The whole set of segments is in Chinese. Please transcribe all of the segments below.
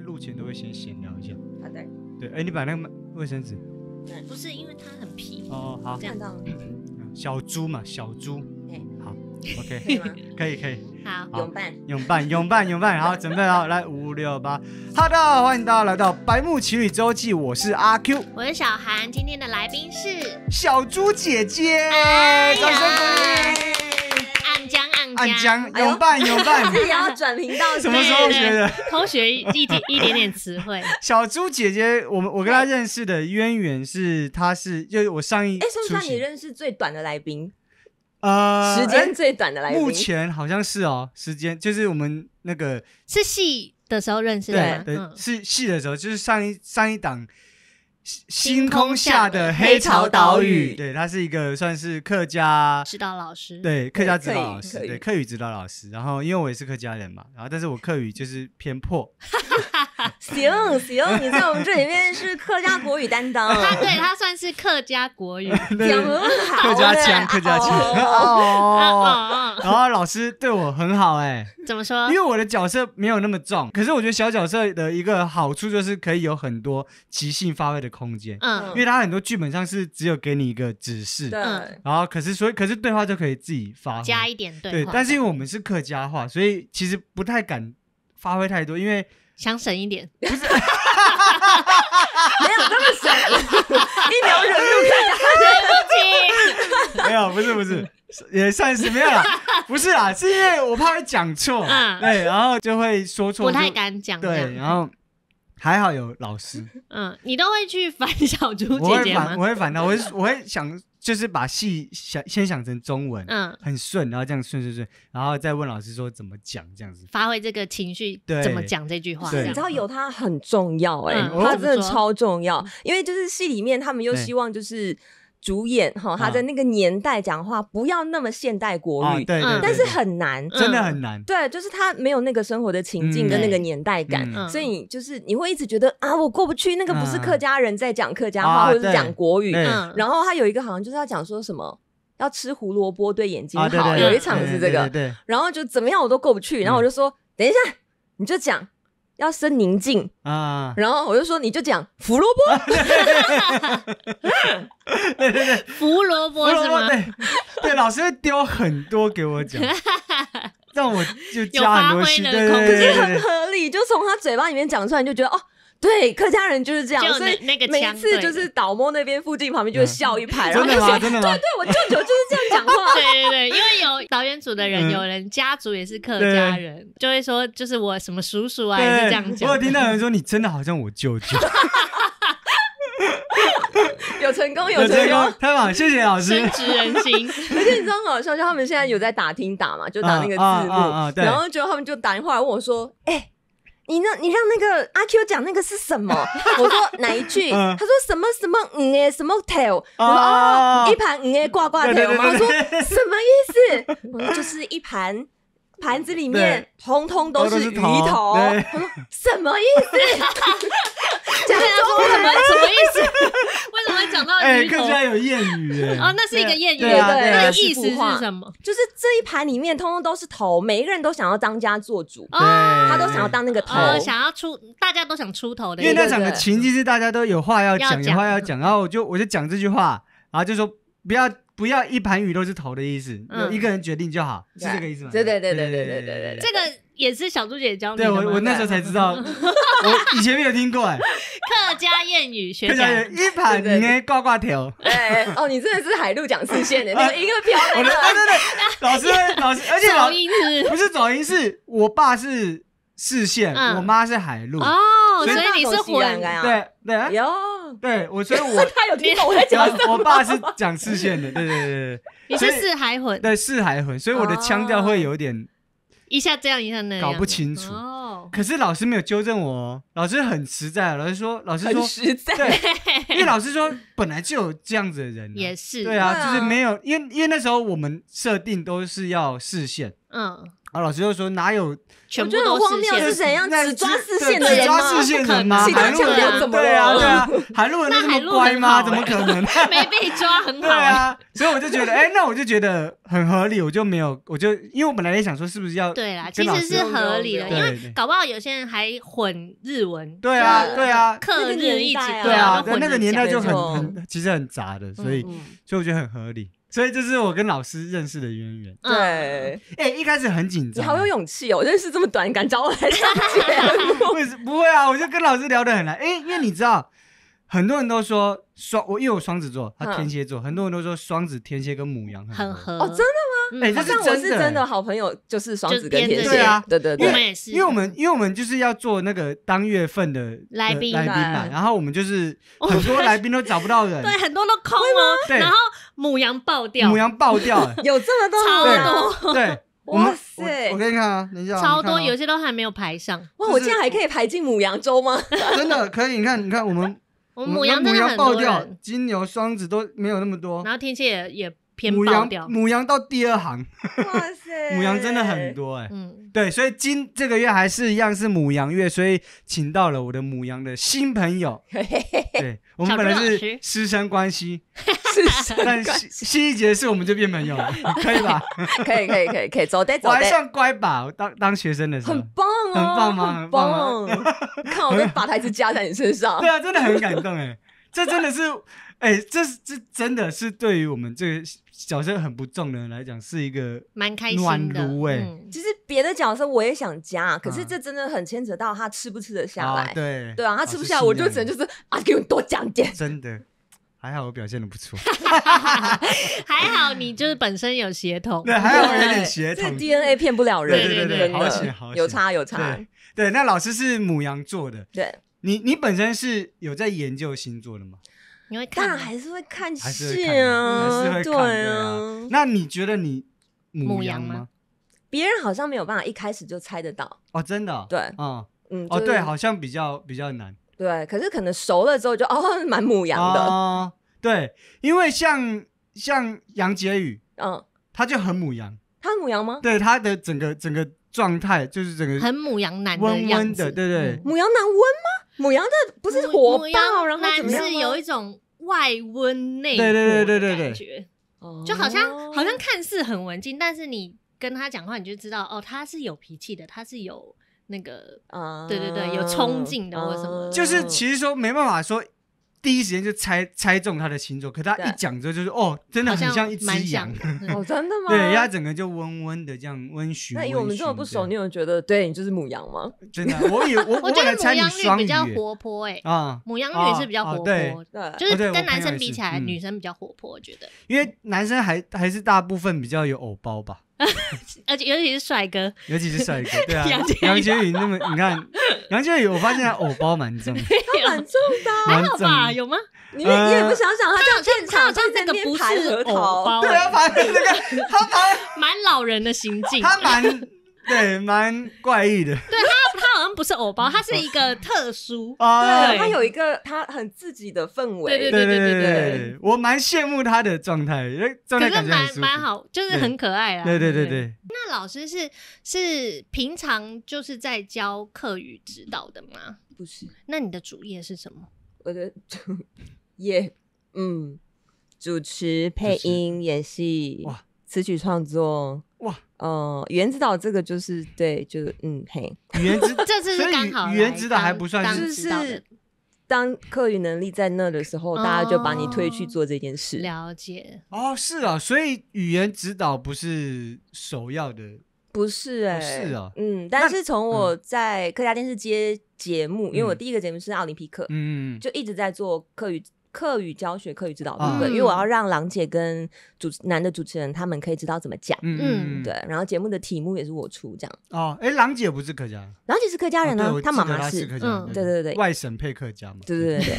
路前都会先闲聊一下，好的，对，哎，你把那个卫生纸，不是因为它很皮哦，好，样到小猪嘛，小猪，好，OK，可以可以，好，拥抱，拥抱，拥抱，拥抱，好，准备好，来五五六八，好的，欢迎大家来到《白木奇旅周记》，我是阿 Q，我是小韩，今天的来宾是小猪姐姐，掌声。暗江有伴有伴，是 要转频道。什么时候学的？偷学一点一点点词汇。小猪姐姐，我们我跟她认识的渊源是，她是就是我上一哎，算算你认识最短的来宾，呃，时间最短的来宾，目前好像是哦，时间就是我们那个是戏的时候认识的，对，是戏的时候，就是上一上一档。星空下的黑潮岛屿，对，他是一个算是客家指导老师，对，客家指导老师，对，客语指导老师。然后，因为我也是客家人嘛，然后，但是我客语就是偏破。行行，你在我们这里面是客家国语担当。他对他算是客家国语，客家腔，客家腔。哦 然后老师对我很好，哎，怎么说？因为我的角色没有那么重，可是我觉得小角色的一个好处就是可以有很多即兴发挥的空间。嗯，因为他很多剧本上是只有给你一个指示，对。然后可是所以，可是对话就可以自己发，加一点对对，但是因为我们是客家话，所以其实不太敢发挥太多，因为。想省一点，不是 没有那么省，你牛人，不要生气，没有不是不是，也算是有样，不是啊，是因为我怕会讲错，对，然后就会说错，不太敢讲，对，然后还好有老师，嗯，你都会去烦小猪姐姐吗？我会烦的，我会我会想。就是把戏想先想成中文，嗯，很顺，然后这样顺顺顺，然后再问老师说怎么讲这样子，发挥这个情绪，对，怎么讲这句话？你知道有它很重要，哎，它真的超重要，因为就是戏里面他们又希望就是。主演哈，他在那个年代讲话不要那么现代国语，对但是很难，真的很难。对，就是他没有那个生活的情境跟那个年代感，所以就是你会一直觉得啊，我过不去，那个不是客家人在讲客家话或者是讲国语。然后他有一个好像就是要讲说什么，要吃胡萝卜对眼睛好，有一场是这个，然后就怎么样我都过不去，然后我就说，等一下你就讲。要生宁静啊！然后我就说，你就讲胡萝卜。对对对，胡萝卜是吗？对对，老师会丢很多给我讲，让我就加很多。对对对，可是很合理，就从他嘴巴里面讲出来，你就觉得哦。对，客家人就是这样，所以每次就是倒摸那边附近旁边，就会笑一排。然后就说：“对，对我舅舅就是这样讲话。对对对，因为有导演组的人，有人家族也是客家人，就会说就是我什么叔叔啊，就是这样讲。我听到有人说你真的好像我舅舅。哈哈哈！哈有成功，有成功，太棒！谢谢老师，深植人心。而且你知道好笑就他们现在有在打听打嘛，就打那个字幕，然后结果他们就打电话来问我说：“哎。”你让你让那个阿 Q 讲那个是什么？我说哪一句？他说什么什么？嗯哎，什么 tail？我说哦，一盘嗯哎挂挂 tail 吗？我说什么意思？我说就是一盘。盘子里面通通都是鱼头，他说 什么意思？张 家说什么什么意思？为什么讲到鱼头？更加有谚语啊！那是一个谚语，对，那意思是什么？就是这一盘里面通通都是头，每一个人都想要当家做主，对，他都想要当那个头，想要出，大家都想出头的。因为那场的情境是大家都有话要讲，有话要讲，然后我就我就讲这句话，然后就说不要。不要一盘鱼都是头的意思，有一个人决定就好，是这个意思吗？对对对对对对对对对。这个也是小猪姐教的。对我我那时候才知道，以前没有听过哎。客家谚语，学家谚一盘鱼挂挂条。哎哦，你真的是海陆讲视线的，一个票。我的对对对，老师老师，而且老是，不是走音是我爸是。视线，我妈是海陆哦，所以你是混，对对，有对，我所以我 他有听我在讲什么？我爸是讲视线的，对对对对你是四海混，对四海混，所以我的腔调会有点一下这样一下那样，搞不清楚。哦，可是老师没有纠正我，老师很实在，老师说，老师说，对，因为老师说本来就有这样子的人，也是，对啊，就是没有，因为因为那时候我们设定都是要视线，嗯。然后老师就说：“哪有？我觉得多荒谬是怎样？只抓视线的人抓视线人吗？海陆人怎么了？海陆人那么乖吗？怎么可能？没被抓，很对啊！所以我就觉得，哎，那我就觉得很合理。我就没有，我就因为我本来也想说，是不是要对啦？其实是合理的，因为搞不好有些人还混日文。对啊，对啊，课日一起对啊，那个年代就很很其实很杂的，所以所以我觉得很合理。”所以，这是我跟老师认识的渊源。对，哎，一开始很紧张，你好有勇气哦！认识这么短，敢找我来讲解啊？不，不会啊！我就跟老师聊得很来。哎，因为你知道，很多人都说双我，因为我双子座，他天蝎座，很多人都说双子天蝎跟母羊很合。哦，真的吗？哎，这是真的，真的好朋友就是双子跟天蝎，对啊，对对对，因为因为我们因为我们就是要做那个当月份的来宾嘛，然后我们就是很多来宾都找不到人，对，很多都空吗？然后母羊爆掉，母羊爆掉，有这么多，超多，对，哇塞，我给你看啊，等一下，超多，有些都还没有排上，哇，我现在还可以排进母羊周吗？真的可以，你看，你看，我们我们母羊真的爆掉，金牛、双子都没有那么多，然后天蝎也也。母羊，母羊到第二行，哇塞，母羊真的很多哎。嗯，对，所以今这个月还是一样是母羊月，所以请到了我的母羊的新朋友。对，我们本来是师生关系，是但新一节是我们就变朋友了，可以吧？可以，可以，可以，可以，走得走我还算乖吧？当当学生的时候，很棒哦，很棒吗？很棒。看我这把台子加在你身上，对啊，真的很感动哎，这真的是哎，这这真的是对于我们这个。角色很不重的人来讲是一个蛮开心的，哎，其实别的角色我也想加，可是这真的很牵扯到他吃不吃得下，来。对对啊，他吃不下我就只能就是啊，给我多讲点，真的，还好我表现的不错，还好你就是本身有协同，对，还好有点协同，D 这 N A 骗不了人，对对对，好险好有差有差，对，那老师是母羊座的，对，你你本身是有在研究星座的吗？你会但还是会看戏啊，对啊。那你觉得你母羊吗？别人好像没有办法一开始就猜得到哦，真的，对，嗯嗯，哦对，好像比较比较难。对，可是可能熟了之后就 哦，蛮母羊的。哦，对，因为像像杨洁宇，嗯，他就很母羊。他母羊吗？对，他的整个整个状态就是整个很母羊男温温的，对对。母羊男温吗？母羊的不是火爆，然后是有一种外温内对对对对对感觉，就好像好像看似很文静，但是你跟他讲话，你就知道哦，他是有脾气的，他是有那个对对对，有冲劲的或什么，就是其实说没办法说。第一时间就猜猜中他的星座，可他一讲之后就是哦，真的很像一只羊，哦，真的吗？对，他整个就温温的这样温驯。那我们这么不熟，你有觉得对你就是母羊吗？真的，我以为 我我觉得母羊女比较活泼哎，啊，母羊女是比较活泼，对，就是跟男生比起来，女生比较活泼，我觉得。因为男生还还是大部分比较有偶包吧。而且尤其是帅哥，尤其是帅哥，对啊，杨杰宇那么你看，杨杰宇我发现偶包蛮重，他蛮重的，还好吧？有吗？你你也不想想，他他他好像那个不是偶包，对，反正那个，他蛮蛮老人的行径，他蛮。对，蛮怪异的。对他，他好像不是偶包，他是一个特殊。对，他有一个他很自己的氛围。对对对对对對我蛮羡慕他的状态，可是蛮蛮好，就是很可爱啊。对对对对。那老师是是平常就是在教课与指导的吗？不是。那你的主业是什么？我的主业，嗯，主持、配音、演戏。哇。词曲创作哇，呃，语言指导这个就是对，就是嗯，嘿，语言指这次是刚好，语言指导还不算，就是当课余能力在那的时候，大家就把你推去做这件事。了解哦，是啊，所以语言指导不是首要的，不是哎，是啊，嗯，但是从我在客家电视接节目，因为我第一个节目是奥林匹克，嗯，就一直在做课余。课与教学、课与指导，对，因为我要让朗姐跟主男的主持人他们可以知道怎么讲，嗯，对。然后节目的题目也是我出，这样。哦，哎，朗姐不是客家，朗姐是客家人啊，她妈妈是客家，对对对，外省配客家嘛，对对 对，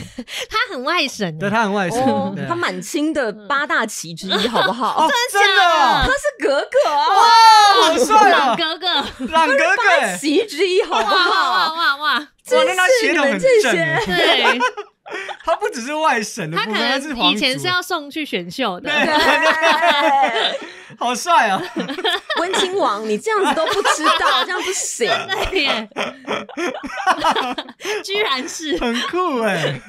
她很外省，对，她很外省，她满清的八大旗之一，好不好？真的，她是格格啊，哇，好帅啊，格格，朗格格，旗 之一，好不好？哇哇哇，真是的，这些。他不只是外省的，他可能是以前是要送去选秀的，好帅啊！温 亲王，你这样子都不知道，这样不行居然是很酷哎！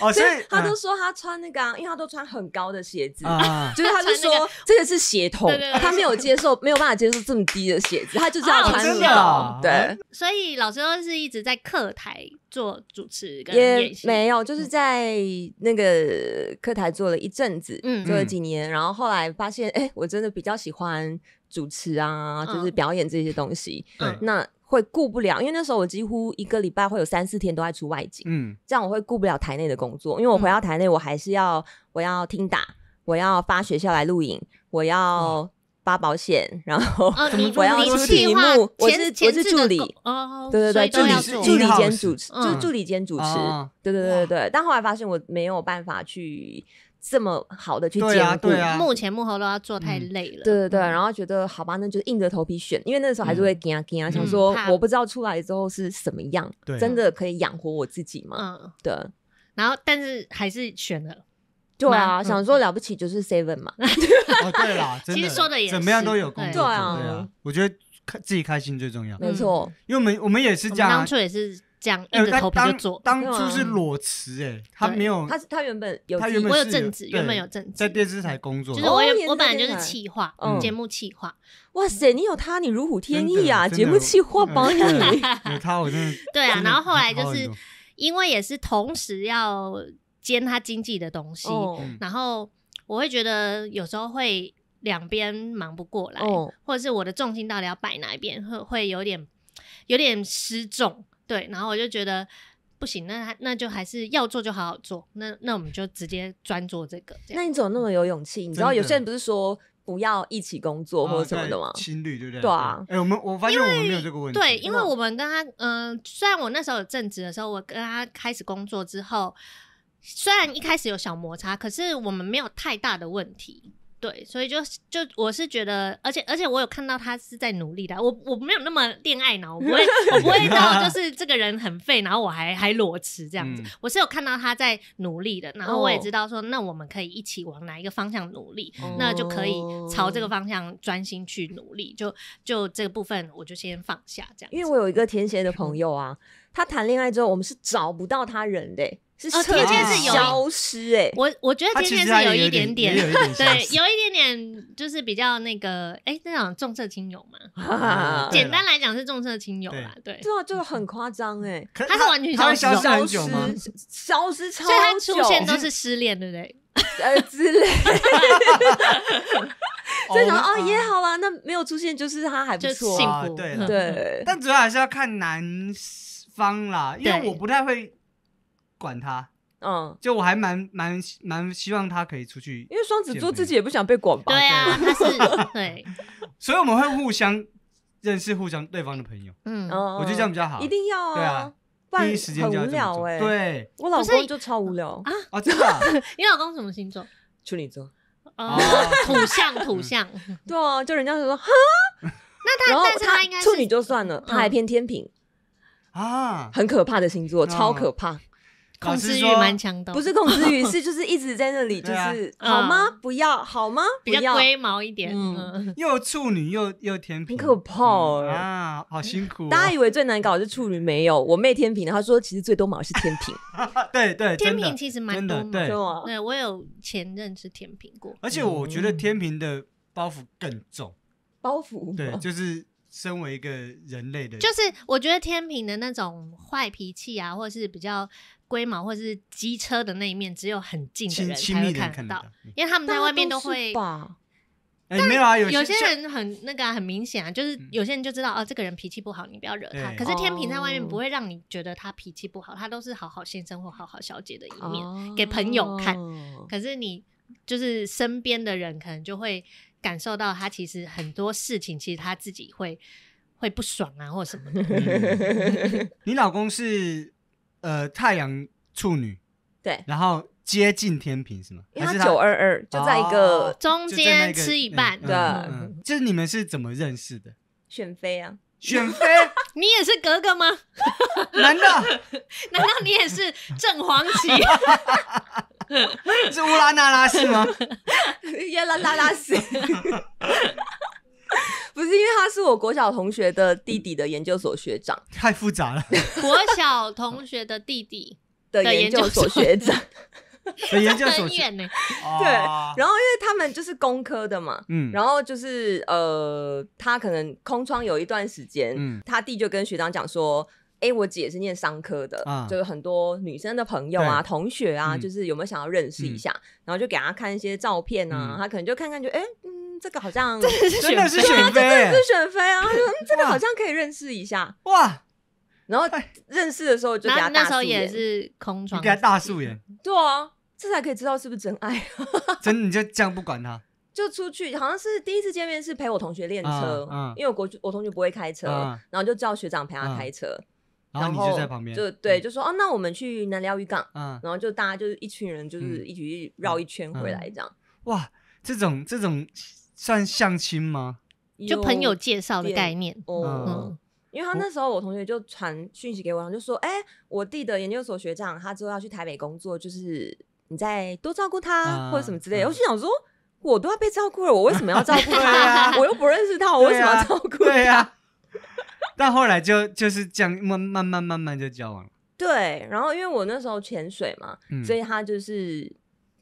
哦，所以他都说他穿那个，因为他都穿很高的鞋子啊，就是他是说这个是鞋头，他没有接受，没有办法接受这么低的鞋子，他就这样穿了。对，所以老师都是一直在课台。做主持也没有，就是在那个课台做了一阵子，做了几年，然后后来发现，哎，我真的比较喜欢主持啊，就是表演这些东西。嗯、那会顾不了，因为那时候我几乎一个礼拜会有三四天都在出外景，嗯，这样我会顾不了台内的工作，因为我回到台内，我还是要我要听打，我要发学校来录影，我要。发保险，然后 我要出题目，我是我是 助理，哦，对对对，助理助理兼主持，就助理兼主持，对对对对但后来发现我没有办法去这么好的去兼顾，目前幕后都要做，太累了。对对对，然后觉得好吧，那就硬着头皮选，因为那时候还是会惊啊惊啊，想说我不知道出来之后是什么样，真的可以养活我自己吗？嗯，对。然后，但是还是选了。对啊，想说了不起就是 seven 嘛。哦对啦，其实说的也怎么样都有工作。对啊，我觉得开自己开心最重要。没错，因为我们我们也是这样，当初也是这样硬着头皮做。当初是裸辞哎，他没有，他他原本有，他原本有正职，原本有正职在电视台工作。就是我有，我本来就是企划节目企划。哇塞，你有他，你如虎添翼啊！节目企划保养你。有他，我真的。对啊，然后后来就是因为也是同时要。兼他经济的东西，然后我会觉得有时候会两边忙不过来，或者是我的重心到底要摆哪一边，会会有点有点失重。对，然后我就觉得不行，那那就还是要做就好好做。那那我们就直接专做这个。那你怎么那么有勇气？你知道有些人不是说不要一起工作或者什么的吗？情侣对不对？对啊。哎，我们我发现我们没有这个问题，对，因为我们跟他，嗯，虽然我那时候有正职的时候，我跟他开始工作之后。虽然一开始有小摩擦，可是我们没有太大的问题，对，所以就就我是觉得，而且而且我有看到他是在努力的，我我没有那么恋爱脑，我不会 我不会到就是这个人很废，然后我还还裸辞这样子，我是有看到他在努力的，然后我也知道说，那我们可以一起往哪一个方向努力，那就可以朝这个方向专心去努力，就就这个部分我就先放下这样，因为我有一个天蝎的朋友啊，他谈恋爱之后我们是找不到他人的。是渐是消失哎，我我觉得天渐是有一点点，对，有一点点就是比较那个，哎，这种重色轻友嘛，简单来讲是重色轻友啦，对，对啊，就很夸张哎，他是完全消失，消失超久，所以他出现都是失恋，对不对？呃之类，所以哦也好啊，那没有出现就是他还不错，对对，但主要还是要看男方啦，因为我不太会。管他，嗯，就我还蛮蛮蛮希望他可以出去，因为双子座自己也不想被管吧。对啊，他是对，所以我们会互相认识互相对方的朋友，嗯，我觉得这样比较好，一定要啊，对啊，第一时间就要这样对，我老公就超无聊啊啊，真的？你老公什么星座？处女座，土象土象，对啊，就人家就说，那他他处女就算了，他还偏天平啊，很可怕的星座，超可怕。控制欲蛮强的，不是控制欲，是就是一直在那里，就是好吗？不要好吗？比较龟毛一点，嗯，又处女又又天平，可怕啊，好辛苦。大家以为最难搞的是处女，没有我妹天平，她说其实最多毛是天平，对对，天平其实蛮多毛的，对我有前任是天平过，而且我觉得天平的包袱更重，包袱对就是。身为一个人类的，就是我觉得天平的那种坏脾气啊，或者是比较龟毛，或者是机车的那一面，只有很近的人才能看得到，因为他们在外面都会。没有啊，有些人很那个很明显啊，就是有些人就知道哦，这个人脾气不好，你不要惹他。可是天平在外面不会让你觉得他脾气不好，他都是好好先生或好好小姐的一面给朋友看。可是你就是身边的人，可能就会。感受到他其实很多事情，其实他自己会会不爽啊，或者什么的。你老公是呃太阳处女，对，然后接近天平是吗？他九二二就在一个中间吃一半的。是你们是怎么认识的？选妃啊，选妃。你也是格格吗？难 道 难道你也是正黄旗？是乌拉那拉氏吗？耶拉拉拉氏？不是，因为他是我国小同学的弟弟的研究所学长，太复杂了。国小同学的弟弟的研究所学长。很远呢，对。然后因为他们就是工科的嘛，嗯，然后就是呃，他可能空窗有一段时间，嗯，他弟就跟学长讲说，哎，我姐是念商科的，啊，就是很多女生的朋友啊、同学啊，就是有没有想要认识一下？然后就给他看一些照片啊。他可能就看看，就哎，嗯，这个好像真的是选妃，是选啊，这个好像可以认识一下，哇。然后认识的时候，就给他大素颜。是空床，你给他大素颜。对啊，这才可以知道是不是真爱。真你就这样不管他？就出去，好像是第一次见面是陪我同学练车，因为我国我同学不会开车，然后就叫学长陪他开车，然后你就在旁边。就对，就说哦，那我们去南寮渔港，然后就大家就是一群人，就是一起去绕一圈回来这样。哇，这种这种算相亲吗？就朋友介绍的概念。哦，因为他那时候，我同学就传讯息给我，然后就说：“哎，我弟的研究所学长，他之后要去台北工作，就是你再多照顾他或者什么之类的。”我心想说：“我都要被照顾了，我为什么要照顾 他？我又不认识他，我为什么要照顾他？”但后来就就是这样，慢慢慢慢慢慢就交往了。对，然后因为我那时候潜水嘛，所以他就是。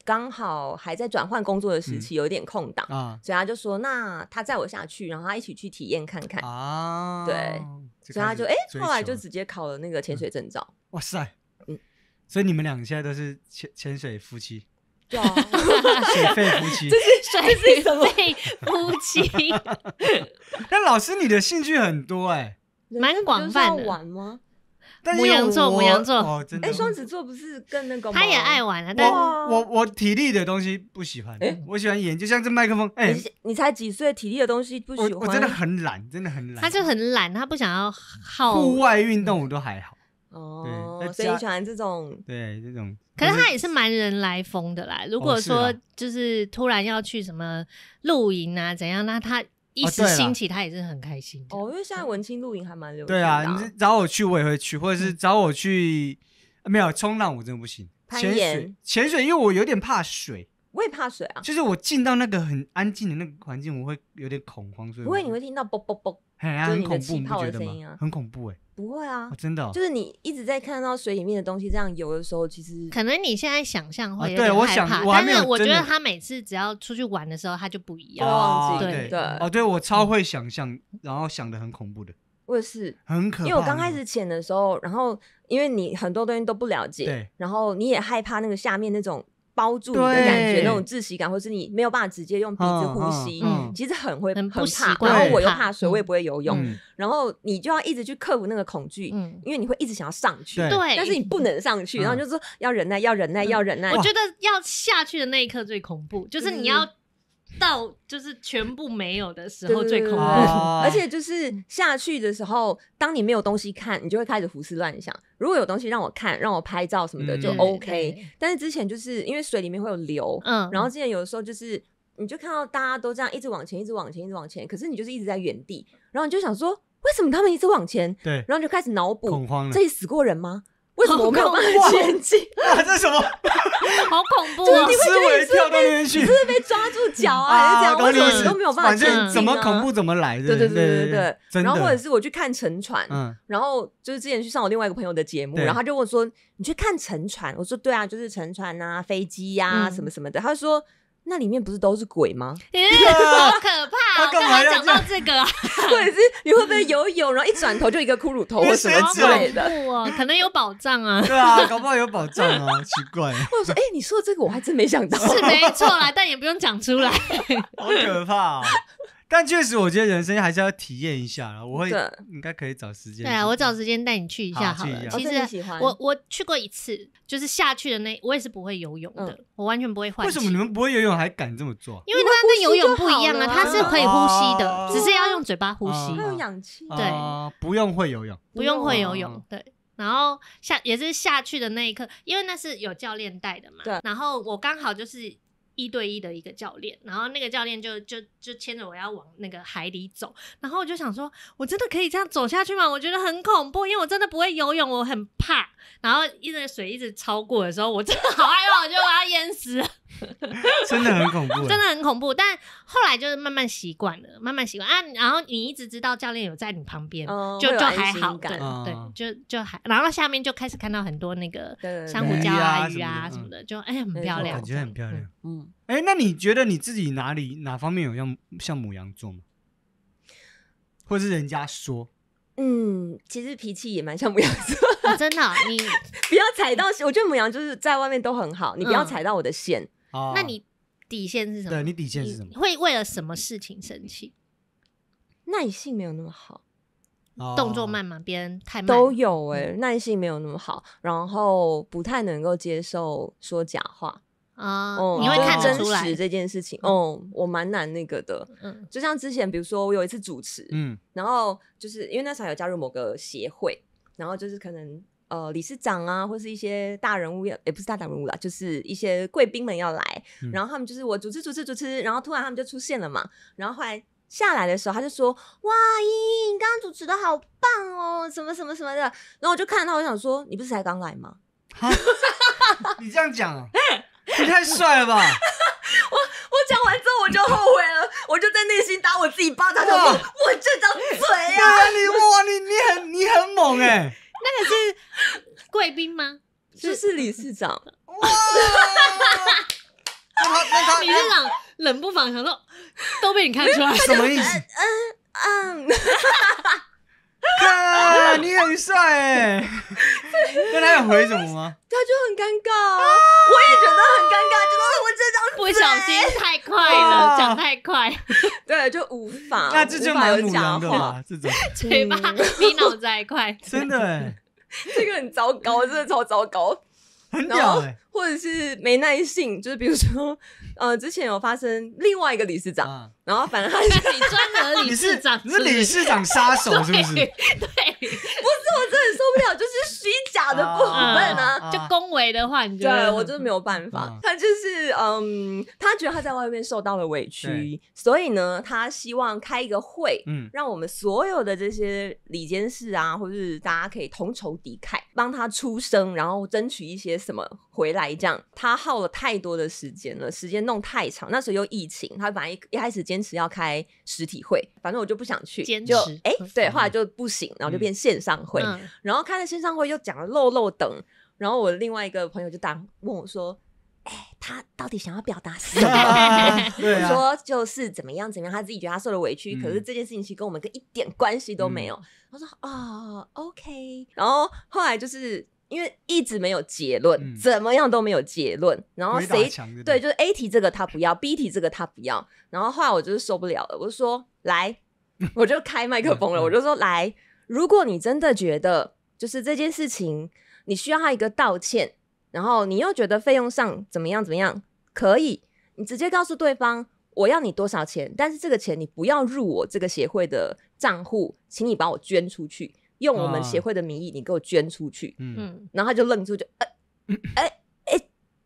刚好还在转换工作的时期，有点空档，所以他就说：“那他载我下去，然后他一起去体验看看。”啊，对，所以他就哎，后来就直接考了那个潜水证照。哇塞，嗯，所以你们个现在都是潜潜水夫妻，对啊，水肺夫妻，这是水肺夫妻。那 老师，你的兴趣很多哎，蛮广泛的，玩吗？牡羊座，我羊座哦，真的。哎，双子座不是跟那个他也爱玩啊。我我我体力的东西不喜欢，我喜欢演，就像这麦克风。哎，你才几岁，体力的东西不喜欢。我真的很懒，真的很懒。他就很懒，他不想要耗。户外运动我都还好。哦，所以喜欢这种对这种。可是他也是蛮人来疯的啦。如果说就是突然要去什么露营啊怎样，那他。一时兴起，他也是很开心哦，因为现在文青露营还蛮流行的。对啊，你找我去，我也会去；或者是找我去，没有冲浪我真的不行。潜水，潜水，因为我有点怕水。我也怕水啊。就是我进到那个很安静的那个环境，我会有点恐慌，所以不会，你会听到啵啵啵。很很恐怖，你觉得吗？很恐怖哎，不会啊，真的，就是你一直在看到水里面的东西这样游的时候，其实可能你现在想象会对，我想，但是我觉得他每次只要出去玩的时候，他就不一样，忘记对哦，对我超会想象，然后想的很恐怖的，我也是很可，因为我刚开始潜的时候，然后因为你很多东西都不了解，然后你也害怕那个下面那种。包住你的感觉，那种窒息感，或是你没有办法直接用鼻子呼吸，其实很会很怕。然后我又怕水，我也不会游泳。然后你就要一直去克服那个恐惧，因为你会一直想要上去，对。但是你不能上去，然后就是要忍耐，要忍耐，要忍耐。我觉得要下去的那一刻最恐怖，就是你要。到就是全部没有的时候最恐怖，而且就是下去的时候，当你没有东西看，你就会开始胡思乱想。如果有东西让我看，让我拍照什么的就 OK。但是之前就是因为水里面会有流，嗯，然后之前有的时候就是你就看到大家都这样一直往前，一直往前，一直往前，可是你就是一直在原地，然后你就想说为什么他们一直往前？对，然后就开始脑补恐慌，这里死过人吗？我没有办法前进，这什么？好恐怖！哦！魂 一 跳到那边去，你是被抓住脚啊，还是这样，为什么都没有办法前进、啊？怎么恐怖怎么来，对对对对对。然后或者是我去看沉船，然后就是之前去上我另外一个朋友的节目，然后他就问说：“你去看沉船？”我说：“对啊，就是沉船呐，飞机呀，什么什么的。”他说。那里面不是都是鬼吗？好可怕！他干嘛还讲到这个，或者是你会不会游泳？然后一转头就一个骷髅头或什么之类的，可能有宝藏啊！对啊，搞不好有宝藏啊！奇怪。或者说，哎，你说的这个我还真没想到。是没错啦，但也不用讲出来。好可怕。但确实，我觉得人生还是要体验一下了。我会应该可以找时间。对啊，我找时间带你去一下好了。其实我我去过一次，就是下去的那，我也是不会游泳的，我完全不会换。为什么你们不会游泳还敢这么做？因为它跟游泳不一样啊，它是可以呼吸的，只是要用嘴巴呼吸。没有氧气。对，不用会游泳，不用会游泳。对，然后下也是下去的那一刻，因为那是有教练带的嘛。对。然后我刚好就是。一对一的一个教练，然后那个教练就就就牵着我要往那个海里走，然后我就想说，我真的可以这样走下去吗？我觉得很恐怖，因为我真的不会游泳，我很怕。然后，因为水一直超过的时候，我真的好害怕，我就把它淹死。真的很恐怖，真的很恐怖。但后来就是慢慢习惯了，慢慢习惯啊。然后你一直知道教练有在你旁边，就就还好感，对，就就还。然后下面就开始看到很多那个珊瑚礁啊、鱼啊什么的，就哎很漂亮，感觉很漂亮。嗯，哎，那你觉得你自己哪里哪方面有像像母羊座吗？或是人家说，嗯，其实脾气也蛮像母羊座。真的，你 不要踩到，我觉得母羊就是在外面都很好，你不要踩到我的线。那你底线是什么？对你底线是什么？会为了什么事情生气？耐性没有那么好，动作慢嘛，别人太慢都有哎。耐性没有那么好，然后不太能够接受说假话啊。你会看真实这件事情哦，我蛮难那个的。嗯，就像之前，比如说我有一次主持，嗯，然后就是因为那时候有加入某个协会，然后就是可能。呃，理事长啊，或是一些大人物要，也不是大人物了，就是一些贵宾们要来，然后他们就是我主持主持主持，然后突然他们就出现了嘛，然后后来下来的时候，他就说：“哇，依依，你刚刚主持的好棒哦，什么什么什么的。”然后我就看他，我想说：“你不是才刚来吗？” 你这样讲啊，你太帅了吧！我我讲完之后我就后悔了，我就在内心打我自己巴掌，我我这张嘴啊！啊，你哇，你你很你很猛哎。那个是贵宾吗？这是理事长。理事长冷不防想说：“都被你看出来，什么意思？”嗯嗯。啊，你很帅哎！那他有回什么吗？他就很尴尬，我也觉得很尴尬，就是我这张不小心太快了，讲太快，对，就无法，那就无有母讲的话，这种嘴巴比脑子还快，真的，这个很糟糕，真的超糟糕，很屌或者是没耐性，就是比如说，呃，之前有发生另外一个理事长。然后反正他是你专门理 事长，是理事长杀手是不是？对，不是，我真的受不了，就是虚假的部分啊，就恭维的话，你觉得？对我真的没有办法，他就是嗯，他觉得他在外面受到了委屈，所以呢，他希望开一个会，嗯，让我们所有的这些里监事啊，或者是大家可以同仇敌忾，帮他出声，然后争取一些什么。回来这样，他耗了太多的时间了，时间弄太长。那时候又疫情，他反正一一开始坚持要开实体会，反正我就不想去。坚持哎，对，后来就不行，然后就变线上会。然后开了线上会，又讲了漏漏等。然后我另外一个朋友就打问我说：“哎，他到底想要表达什么？” 我说：“就是怎么样怎么样，他自己觉得他受了委屈，可是这件事情其实跟我们跟一点关系都没有。”他说：“啊，OK。”然后后来就是。因为一直没有结论，怎么样都没有结论。然后谁对，就是 A 题这个他不要，B 题这个他不要。然后后来我就是受不了了，我就说来，我就开麦克风了，我就说来，如果你真的觉得就是这件事情，你需要他一个道歉，然后你又觉得费用上怎么样怎么样，可以，你直接告诉对方我要你多少钱，但是这个钱你不要入我这个协会的账户，请你把我捐出去。用我们协会的名义，你给我捐出去。嗯，然后他就愣住，就哎哎，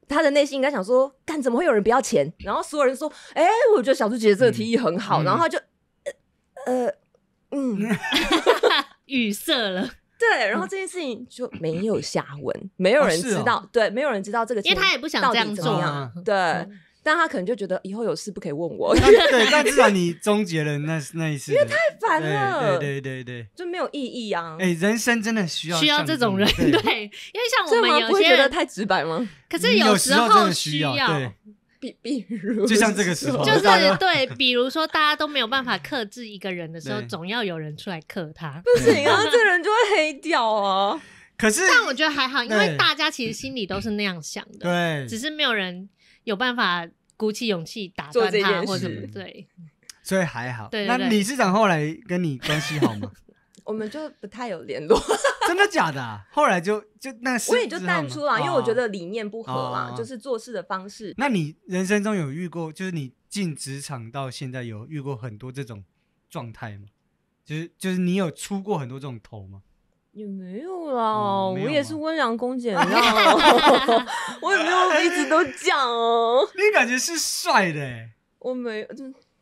他的内心应该想说，干怎么会有人不要钱？然后所有人说，哎，我觉得小猪姐姐这个提议很好。然后他就呃嗯，语塞了。对，然后这件事情就没有下文，没有人知道，对，没有人知道这个，因为他也不想这样做，对。但他可能就觉得以后有事不可以问我。对，但至少你终结了那那一次，因为太烦了。对对对对，就没有意义啊！哎，人生真的需要需要这种人，对，因为像我们有些人太直白吗？可是有时候需要，对，比比如就像这个时候，就是对，比如说大家都没有办法克制一个人的时候，总要有人出来克他。不行啊，这人就会黑掉哦。可是，但我觉得还好，因为大家其实心里都是那样想的，对，只是没有人。有办法鼓起勇气打断他或什么？对，所以还好。对，那理事长后来跟你关系好吗？我们就不太有联络，真的假的？后来就就那所我也就淡出了，因为我觉得理念不合嘛，就是做事的方式。那你人生中有遇过，就是你进职场到现在有遇过很多这种状态吗？就是就是你有出过很多这种头吗？也没有啦，我也是温良恭俭 让，我也没有一直都讲哦。你感觉是帅的，我没有，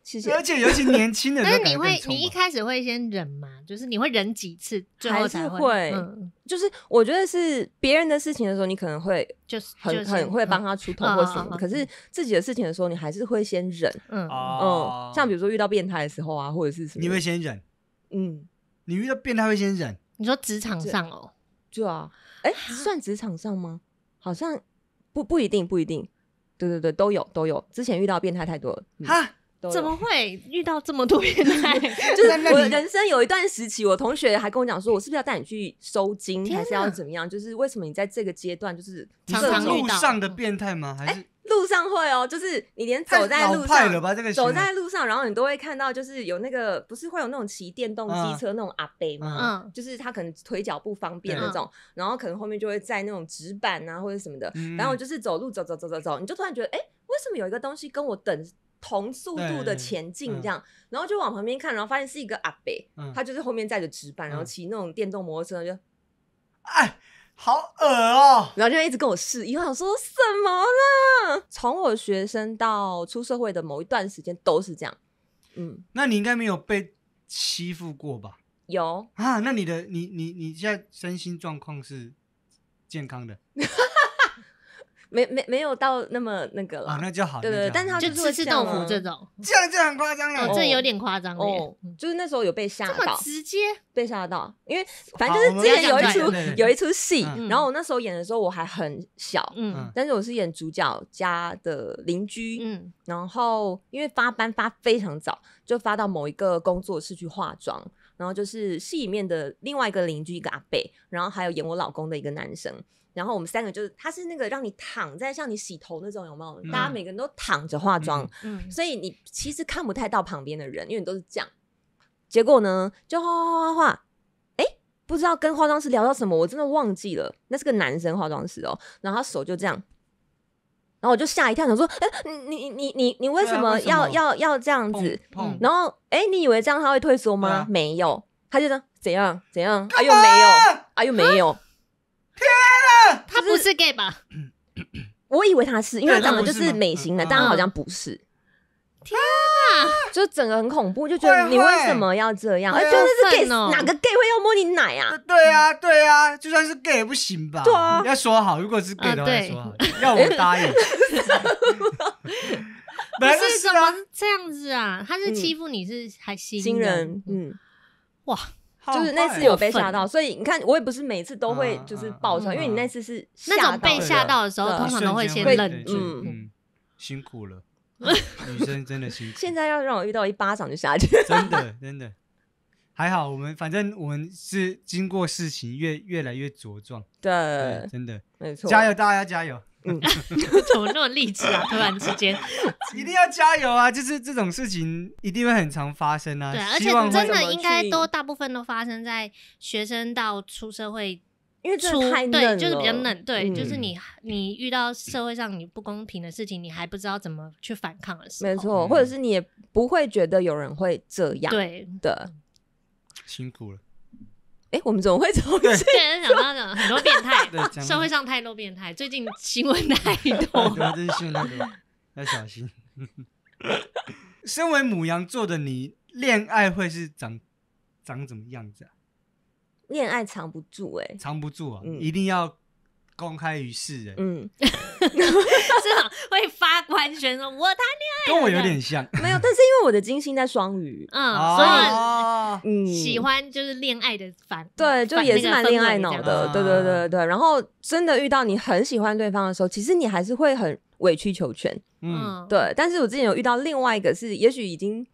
谢谢。而且尤其年轻的，但是你会，你一开始会先忍吗？就是你会忍几次，最后才会。嗯，就是我觉得是别人的事情的时候，你可能会就是很很会帮他出头或什么。可是自己的事情的时候，你还是会先忍。嗯，哦，像比如说遇到变态的时候啊，或者是什么，你会先忍。嗯，你遇到变态会先忍。你说职场上哦，就啊，哎，算职场上吗？好像不不一定不一定，对对对，都有都有，之前遇到变态太多了。怎么会遇到这么多变态？就是我人生有一段时期，我同学还跟我讲说，我是不是要带你去收金，还是要怎么样？就是为什么你在这个阶段就是路上的变态吗？还是路上会哦？就是你连走在路上，走在路上，然后你都会看到，就是有那个不是会有那种骑电动机车那种阿伯吗？嗯，就是他可能腿脚不方便那种，然后可能后面就会在那种纸板啊或者什么的，然后就是走路走走走走走，你就突然觉得，哎，为什么有一个东西跟我等？同速度的前进，这样，然后就往旁边看，然后发现是一个阿伯，他就是后面载着纸板，然后骑那种电动摩托车，就，哎，好恶哦，然后就一直跟我试，因为想说什么呢？从我学生到出社会的某一段时间都是这样，嗯，那你应该没有被欺负过吧？有啊，那你的你你你现在身心状况是健康的？没没没有到那么那个了，啊，那就好。对对，但是就是吃豆腐这种，这样就很夸张呀。哦，这有点夸张哦。就是那时候有被吓到，直接被吓到，因为反正就是之前有一出有一出戏，然后我那时候演的时候我还很小，嗯，但是我是演主角家的邻居，嗯，然后因为发班发非常早，就发到某一个工作室去化妆，然后就是戏里面的另外一个邻居一个阿贝，然后还有演我老公的一个男生。然后我们三个就是，他是那个让你躺在像你洗头那种，有有大家每个人都躺着化妆，嗯，所以你其实看不太到旁边的人，因为你都是这样。结果呢，就画画画画，哎，不知道跟化妆师聊到什么，我真的忘记了。那是个男生化妆师哦，然后手就这样，然后我就吓一跳，想说，哎，你你你你，为什么要要要这样子？然后，哎，你以为这样他会退缩吗？没有，他就说怎样怎样，哎又没有，哎又没有。他不是 gay 吧？我以为他是，因为长得就是美型的，但好像不是。天啊！就整个很恐怖，就觉得你为什么要这样？就算是 gay 哦，哪个 gay 会要摸你奶啊？对啊，对啊，就算是 gay 也不行吧？啊，要说好，如果是 gay 的话，要我答应？本来是什么这样子啊？他是欺负你是还新人？嗯，哇！就是那次有被吓到，所以你看，我也不是每次都会就是爆出来，因为你那次是那种被吓到的时候，通常都会先冷。嗯，辛苦了，女生真的辛苦。现在要让我遇到一巴掌就下去，真的真的还好。我们反正我们是经过事情越越来越茁壮，对，真的没错，加油，大家加油。怎么那么励志啊？突然之间，一定要加油啊！就是这种事情一定会很常发生啊。对，而且真的应该都大部分都发生在学生到出社会，因为初对就是比较嫩，对，就是你你遇到社会上你不公平的事情，你还不知道怎么去反抗的时候，没错，或者是你也不会觉得有人会这样，对的，辛苦了。哎，我们总会从之前想到很多变态，社会上太多变态，最近新闻太多，最新闻太多，要小心。身为母羊座的你，恋爱会是长长怎么样子？啊？恋爱藏不住哎，藏不住啊，一定要。公开于世人，嗯，是会发官宣说我谈恋爱，跟我有点像，没有，但是因为我的金星在双鱼，嗯，所以喜欢就是恋爱的烦，对，就也是蛮恋爱脑的，对对对对对。然后真的遇到你很喜欢对方的时候，其实你还是会很委曲求全，嗯，对。但是我之前有遇到另外一个是，也许已经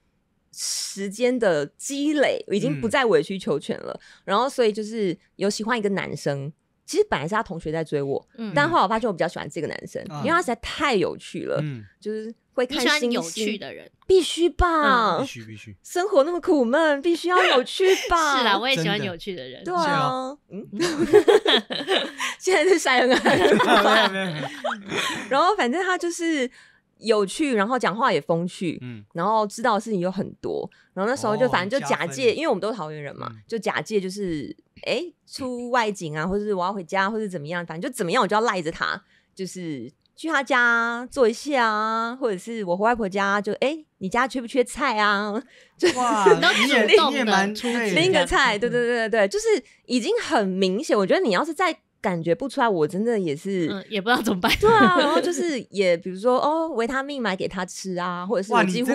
时间的积累，已经不再委曲求全了。然后所以就是有喜欢一个男生。其实本来是他同学在追我，但后来我发现我比较喜欢这个男生，因为他实在太有趣了，就是会看星星的人，必须吧，必须必须，生活那么苦闷，必须要有趣吧？是啦，我也喜欢有趣的人，对啊，现在是傻眼 然后反正他就是。有趣，然后讲话也风趣，嗯，然后知道的事情又很多，然后那时候就反正就假借，因为我们都是桃园人嘛，就假借就是，哎，出外景啊，或者我要回家，或者怎么样，反正就怎么样，我就要赖着他，就是去他家坐一下，啊，或者是我回外婆家，就哎，你家缺不缺菜啊？哇，你也你也蛮对，拎个菜，对对对对对，就是已经很明显，我觉得你要是在。感觉不出来，我真的也是，也不知道怎么办。对啊，然后 就是也，比如说哦，维他命买给他吃啊，或者是几乎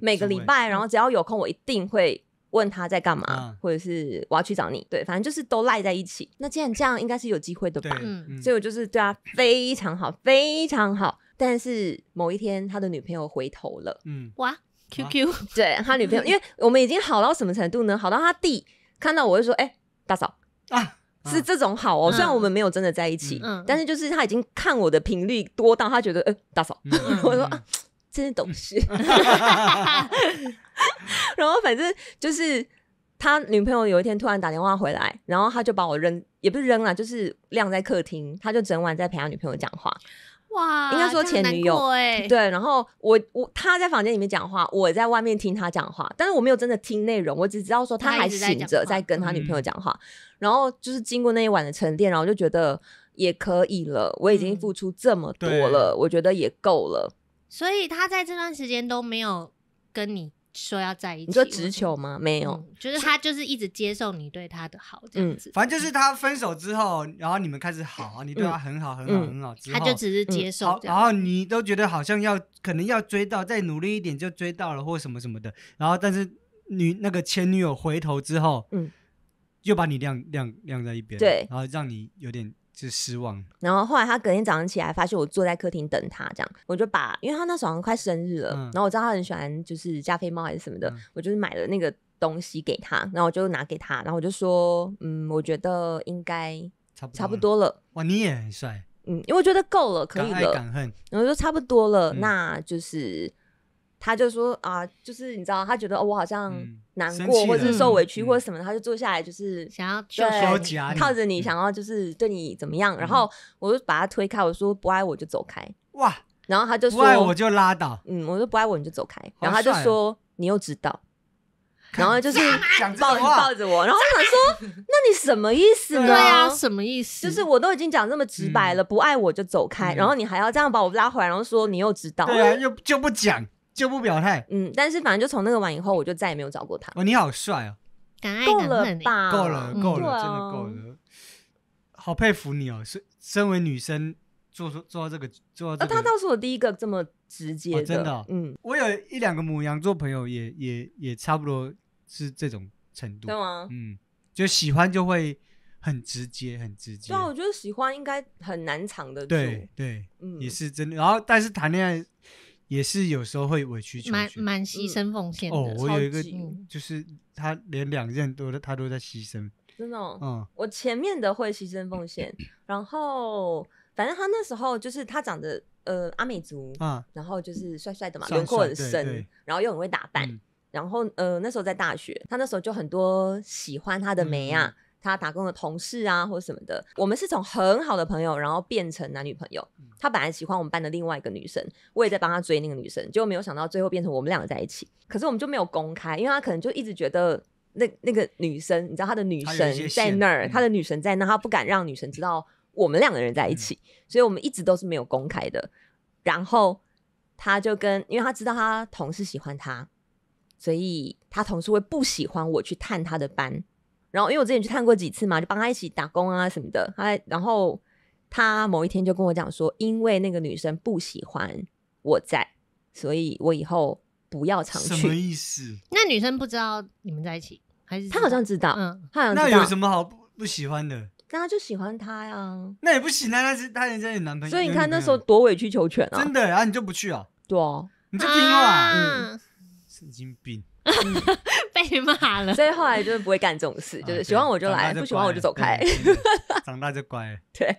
每个礼拜，然后只要有空，我一定会问他在干嘛，或者是我要去找你。对，反正就是都赖在一起。那既然这样，应该是有机会的吧？嗯所以我就是对他非常好，非常好。但是某一天，他的女朋友回头了。嗯哇，QQ。对他女朋友，因为我们已经好到什么程度呢？好到他弟看到我就说：“哎，大嫂啊。”是这种好哦，虽然我们没有真的在一起，但是就是他已经看我的频率多到他觉得，呃，大嫂，我说啊，真懂事。然后反正就是他女朋友有一天突然打电话回来，然后他就把我扔，也不是扔了，就是晾在客厅，他就整晚在陪他女朋友讲话。哇，应该说前女友哎，对，然后我我他在房间里面讲话，我在外面听他讲话，但是我没有真的听内容，我只知道说他还醒着在跟他女朋友讲话。然后就是经过那一晚的沉淀，然后就觉得也可以了，我已经付出这么多了，我觉得也够了。所以他在这段时间都没有跟你。说要在一起，你说直球吗？没有，就是他就是一直接受你对他的好这样子。反正就是他分手之后，然后你们开始好，你对他很好，很好，很好，他就只是接受。然后你都觉得好像要可能要追到，再努力一点就追到了或什么什么的。然后但是女那个前女友回头之后，嗯，又把你晾晾晾在一边，对，然后让你有点。是失望，然后后来他隔天早上起来，发现我坐在客厅等他，这样我就把，因为他那早上快生日了，然后我知道他很喜欢就是加菲猫还是什么的，我就是买了那个东西给他，然后我就拿给他，然后我就说，嗯，我觉得应该差差不多了，哇，你也很帅，嗯，因为我觉得够了，可以了，然后我差不多了，那就是。他就说啊，就是你知道，他觉得哦，我好像难过，或者受委屈，或者什么，他就坐下来，就是想要对靠着你，想要就是对你怎么样。然后我就把他推开，我说不爱我就走开。哇！然后他就说不爱我就拉倒。嗯，我说不爱我你就走开。然后他就说你又知道。然后就是抱抱着我，然后想说 那你什么意思呢？对啊，什么意思？就是我都已经讲这么直白了，不爱我就走开。然后你还要这样把我拉回来，然后说你又知道？对啊，又就不讲。就不表态，嗯，但是反正就从那个完以后，我就再也没有找过他。哦，你好帅啊！够了吧？够了，够了，真的够了。好佩服你哦！是身为女生，做做到这个做，到、呃，他倒是我第一个这么直接的。真的，嗯，我有一两个母羊做朋友，也也也差不多是这种程度，对吗？嗯，就喜欢就会很直接，很直接。对啊，我觉得喜欢应该很难藏得住，对，嗯，也是真的。然后，但是谈恋爱。也是有时候会委屈求全，蛮蛮牺牲奉献的。哦，我有一个，就是他连两任都他都在牺牲，真的。嗯，我前面的会牺牲奉献，然后反正他那时候就是他长得呃阿美族啊，然后就是帅帅的嘛，轮廓深，然后又很会打扮，然后呃那时候在大学，他那时候就很多喜欢他的梅啊。他打工的同事啊，或者什么的，我们是从很好的朋友，然后变成男女朋友。他本来喜欢我们班的另外一个女生，我也在帮他追那个女生，就没有想到最后变成我们两个在一起。可是我们就没有公开，因为他可能就一直觉得那那个女生，你知道他的女神在那儿，他的女神在那，他不敢让女神知道我们两个人在一起，所以我们一直都是没有公开的。然后他就跟，因为他知道他同事喜欢他，所以他同事会不喜欢我去探他的班。然后，因为我之前去看过几次嘛，就帮他一起打工啊什么的。他然后他某一天就跟我讲说，因为那个女生不喜欢我在，所以我以后不要常去。什么意思？那女生不知道你们在一起还是？他好像知道，嗯，他好像知道。那有什么好不不喜欢的？那他就喜欢他呀。那也不行啊，那是他人家你男朋友。所以你看那时候多委曲求全啊。真的然、啊，你就不去啊？对啊，你就听嗯，神经病。被骂了，所以后来就是不会干这种事，就是喜欢我就来，不喜欢我就走开。长大就乖，对，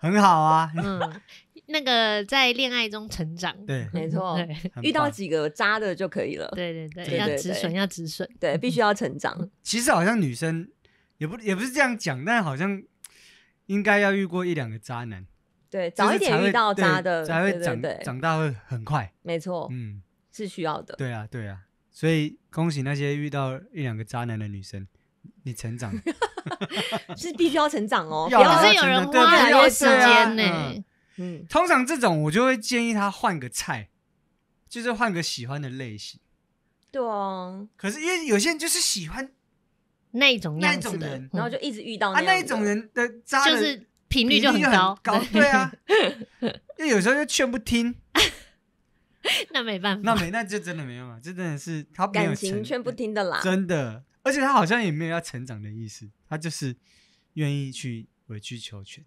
很好啊。嗯，那个在恋爱中成长，对，没错，遇到几个渣的就可以了。对对对，要止损，要止损，对，必须要成长。其实好像女生也不也不是这样讲，但是好像应该要遇过一两个渣男，对，早一点遇到渣的才会长，长大会很快，没错，嗯，是需要的。对啊，对啊。所以恭喜那些遇到一两个渣男的女生，你成长 是必须要成长哦，不要有人挖来挖去啊。嗯，通常这种我就会建议他换个菜，就是换个喜欢的类型。对啊，可是因为有些人就是喜欢那种那一种人，然后就一直遇到那那种人的渣就是频率就高高。对啊，因为有时候就劝不听。那没办法，那没那就真的没办法，这真的是他感情却不听的啦。真的，而且他好像也没有要成长的意思，他就是愿意去委曲求全。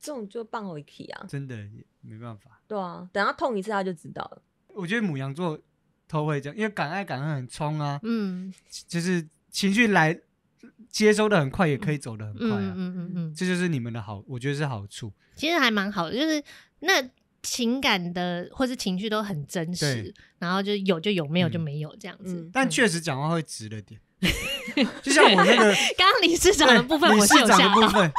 这种就半回屈啊，真的没办法。对啊，等他痛一次，他就知道了。我觉得母羊座都会这样，因为敢爱敢恨很冲啊。嗯，就是情绪来接收的很快，也可以走的很快啊。嗯嗯嗯，这就是你们的好，我觉得是好处。其实还蛮好的，就是那。情感的或是情绪都很真实，然后就有就有，没有就没有这样子。但确实讲话会直了点，就像我那个 刚刚理事长的部分，理事长的部分，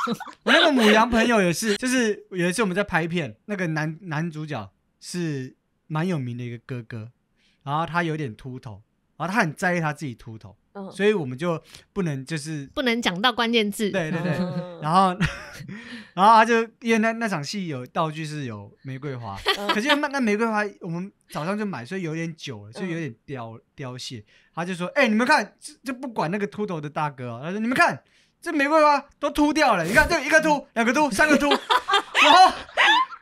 我那个母羊朋友也是，就是有一次我们在拍片，那个男男主角是蛮有名的一个哥哥，然后他有点秃头，然后他很在意他自己秃头。所以我们就不能就是不能讲到关键字，对对对。然后，然后他就因为那那场戏有道具是有玫瑰花，可是那那玫瑰花我们早上就买，所以有点久了，所以有点凋凋谢。他就说：“哎，你们看，就不管那个秃头的大哥，他说你们看这玫瑰花都秃掉了，你看这一个秃，两个秃，三个秃。”然后，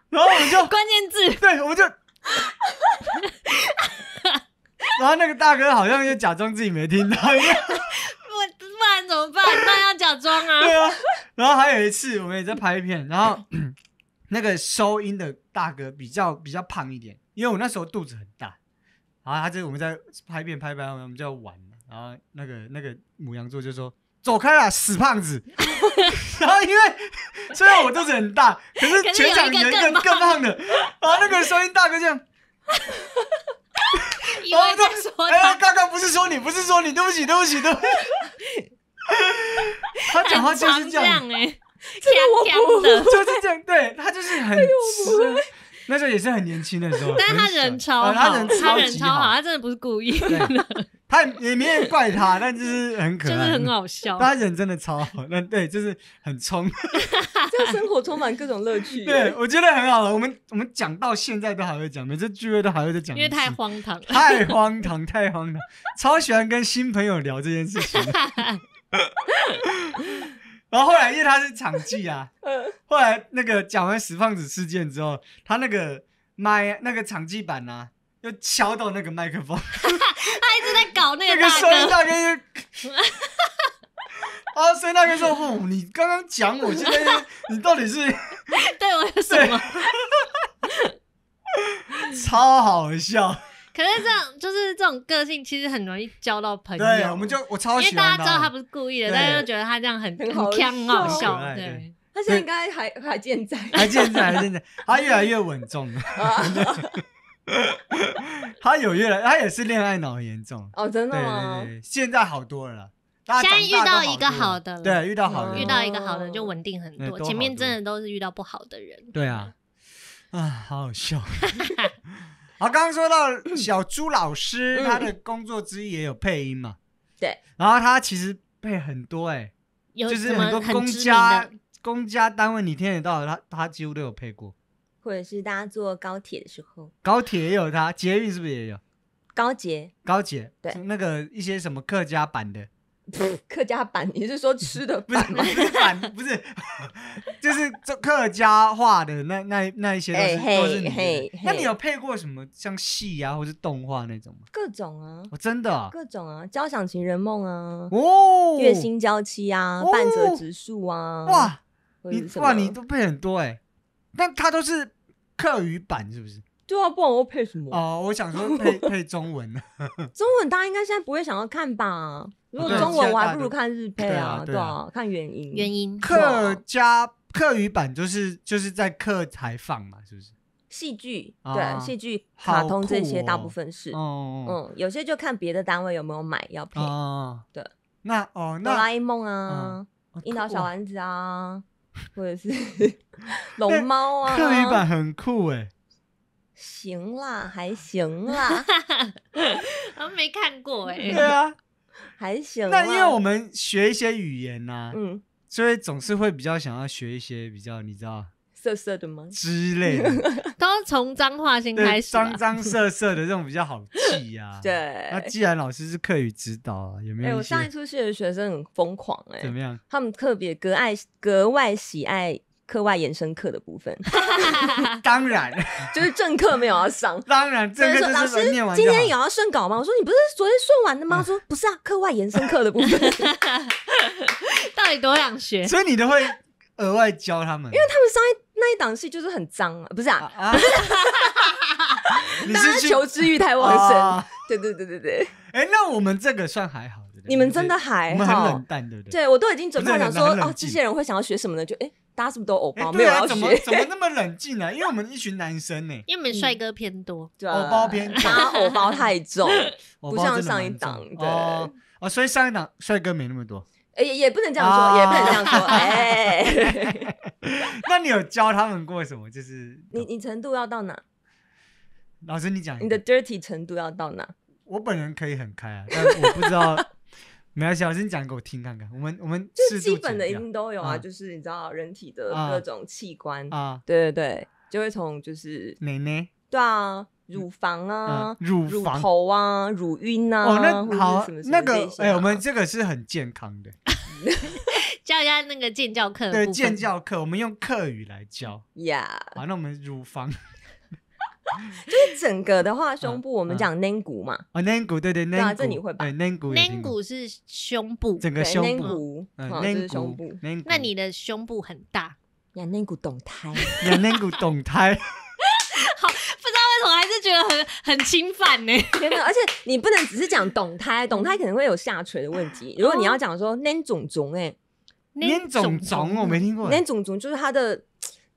然后我们就关键字对，我们就。然后那个大哥好像又假装自己没听到一样，不不然怎么办？那要假装啊。对啊。然后还有一次，我们也在拍片，然后 那个收音的大哥比较比较胖一点，因为我那时候肚子很大。然后他就我们在拍片拍拍，我们就要玩。然后那个那个母羊座就说：“走开啦，死胖子！”然后因为虽然我肚子很大，可是全场人更更胖的然后那个收音大哥这样。我 刚说，哎，刚刚不是说你，不是说你，对不起，对不起，对不起，他讲话就是这样哎，天哪，就是这样，对他就是很，那时候也是很年轻的时候，但他人超好，他人超好，他真的不是故意的。他你没有怪他，但就是很可，就是很好笑。他人真的超好，那对，就是很冲，让 生活充满各种乐趣。对，我觉得很好。我们我们讲到现在都还会讲，每次聚会都还会再讲，因为太荒唐，太荒唐，太荒唐。超喜欢跟新朋友聊这件事情。然后后来因为他是场记啊，后来那个讲完死胖子事件之后，他那个麦那个场记版呢。就敲到那个麦克风，他一直在搞那个声音大哥就 啊，所以大哥说：“哦，你刚刚讲我，现 在你到底是对我有什么？超好笑！可是这样就是这种个性，其实很容易交到朋友。对，我们就我超喜因为大家知道他不是故意的，大家就觉得他这样很很很好笑。对，现在应该还还健在，还健在，还健在。他越来越稳重了。” 他有越来，他也是恋爱脑严重哦，真的吗？现在好多了，现在遇到一个好的，对，遇到好，的，遇到一个好的就稳定很多。前面真的都是遇到不好的人，对啊，啊，好好笑。好，刚刚说到小朱老师，他的工作之一也有配音嘛？对，然后他其实配很多哎，就是很多公家公家单位，你听得到，他他几乎都有配过。或者是大家坐高铁的时候，高铁也有它，捷运是不是也有？高捷，高捷，对，那个一些什么客家版的 客家版，你是说吃的不是不是版不是，就是这客家话的那那那一些都是都是。那你有配过什么像戏啊，或是动画那种吗？各种啊，我真的各种啊，交响情人梦啊，哦，月薪娇妻啊，半泽直树啊，哇，你哇你都配很多哎，但他都是。客语版是不是？对啊，不然我配什么？哦，我想说 配配中文呢。中文大家应该现在不会想要看吧？如果中文，我还不如看日配啊，对啊，看原音，原音。客家客语版就是就是在客台放嘛，是不是？戏剧，对，戏剧、卡通这些大部分是。嗯，有些就看别的单位有没有买要配。对，那《哦，哆啦 A 梦》啊，《樱桃小丸子》啊。或者是 龙猫啊，克语版很酷哎，行啦，还行啦，没看过哎，对啊，还行。那因为我们学一些语言呐，嗯，所以总是会比较想要学一些比较，你知道。色色的吗？之类的，都是从脏话先开始。脏脏色色的这种比较好记呀。对。那既然老师是课语指导，有没有？哎，我上一出戏的学生很疯狂哎。怎么样？他们特别格外格外喜爱课外延伸课的部分。当然，就是正课没有要上。当然，正课老师今天有要顺稿吗？我说你不是昨天顺完的吗？说不是啊，课外延伸课的部分，到底多想学？所以你都会。额外教他们，因为他们上一那一档戏就是很脏啊，不是啊，不是啊，你大家求知欲太旺盛，对对对对对。哎，那我们这个算还好，的，你们真的还好，冷淡，对不对？对我都已经准备想说，哦，这些人会想要学什么呢？就哎，大家是不是都欧包？对啊，怎么怎么那么冷静呢？因为我们一群男生呢，因为我们帅哥偏多，欧包偏，多，家欧包太重，不像上一档，对，哦，所以上一档帅哥没那么多。也也不能这样说，也不能这样说。哎，那你有教他们过什么？就是你你程度要到哪？老师，你讲你的 dirty 程度要到哪？我本人可以很开啊，但我不知道。没关系，老师你讲给我听看看。我们我们就是基本的一定都有啊，就是你知道人体的各种器官啊，对对对，就会从就是奶奶对啊。乳房啊，乳乳头啊，乳晕呐。哦，那好，那个哎，我们这个是很健康的，教一下那个健教课。对，健教课，我们用课语来教呀。好，那我们乳房，就是整个的话，胸部我们讲 N n 骨嘛。哦，N n 骨，对对 n n g 这你会吧？N 骨，N g n n 骨是胸部，整个胸部 N 骨，N 骨是胸部。那你的胸部很大，养 N n 骨懂胎，养 N n 骨懂胎。我还是觉得很很侵犯呢，真的。而且你不能只是讲“懂胎”，“懂胎”可能会有下垂的问题。如果你要讲说“粘肿肿”，哎，“粘肿肿”，我没听过，“粘肿肿”就是它的